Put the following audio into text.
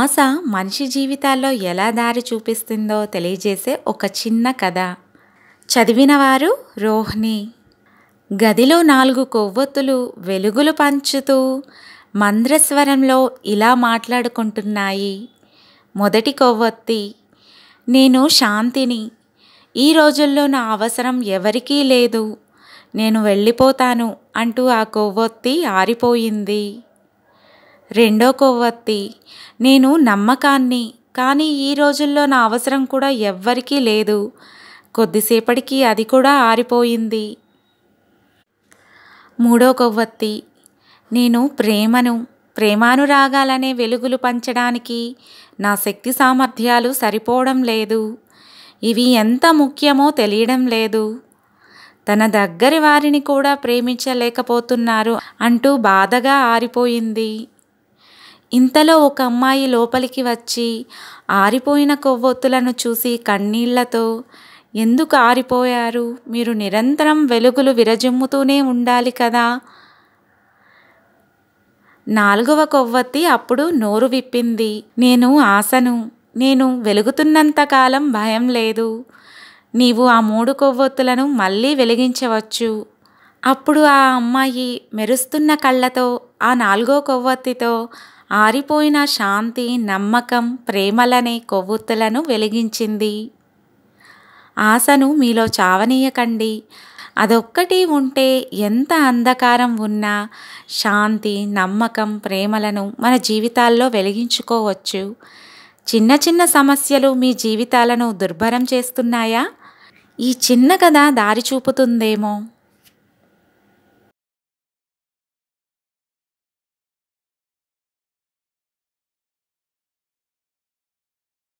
ఆశ మనిషి జీవితాల్లో ఎలా దారి చూపిస్తుందో తెలియజేసే ఒక చిన్న కథ చదివినవారు రోహిణి గదిలో నాలుగు కొవ్వొత్తులు వెలుగులు పంచుతూ మంద్రస్వరంలో ఇలా మాట్లాడుకుంటున్నాయి మొదటి కొవ్వొత్తి నేను శాంతిని ఈ రోజుల్లో నా అవసరం ఎవరికీ లేదు నేను వెళ్ళిపోతాను అంటూ ఆ కొవ్వొత్తి ఆరిపోయింది రెండో కొవ్వొత్తి నేను నమ్మకాన్ని కానీ ఈ రోజుల్లో నా అవసరం కూడా ఎవ్వరికీ లేదు కొద్దిసేపటికి అది కూడా ఆరిపోయింది మూడో కొవ్వొత్తి నేను ప్రేమను ప్రేమానురాగాలనే వెలుగులు పంచడానికి నా శక్తి సామర్థ్యాలు సరిపోవడం లేదు ఇవి ఎంత ముఖ్యమో తెలియడం లేదు తన దగ్గరి వారిని కూడా ప్రేమించలేకపోతున్నారు అంటూ బాధగా ఆరిపోయింది ఇంతలో ఒక అమ్మాయి లోపలికి వచ్చి ఆరిపోయిన కొవ్వొత్తులను చూసి కన్నీళ్లతో ఎందుకు ఆరిపోయారు మీరు నిరంతరం వెలుగులు విరజిమ్ముతూనే ఉండాలి కదా నాలుగవ కొవ్వొత్తి అప్పుడు నోరు విప్పింది నేను ఆశను నేను వెలుగుతున్నంతకాలం భయం లేదు నీవు ఆ మూడు కొవ్వొత్తులను మళ్ళీ వెలిగించవచ్చు అప్పుడు ఆ అమ్మాయి మెరుస్తున్న కళ్ళతో ఆ నాలుగో కొవ్వొత్తితో ఆరిపోయిన శాంతి నమ్మకం ప్రేమలనే కొవ్వొత్తులను వెలిగించింది ఆశను మీలో చావనీయకండి అదొక్కటి ఉంటే ఎంత అంధకారం ఉన్నా శాంతి నమ్మకం ప్రేమలను మన జీవితాల్లో వెలిగించుకోవచ్చు చిన్న చిన్న సమస్యలు మీ జీవితాలను దుర్భరం చేస్తున్నాయా ఈ చిన్న కథ దారి చూపుతుందేమో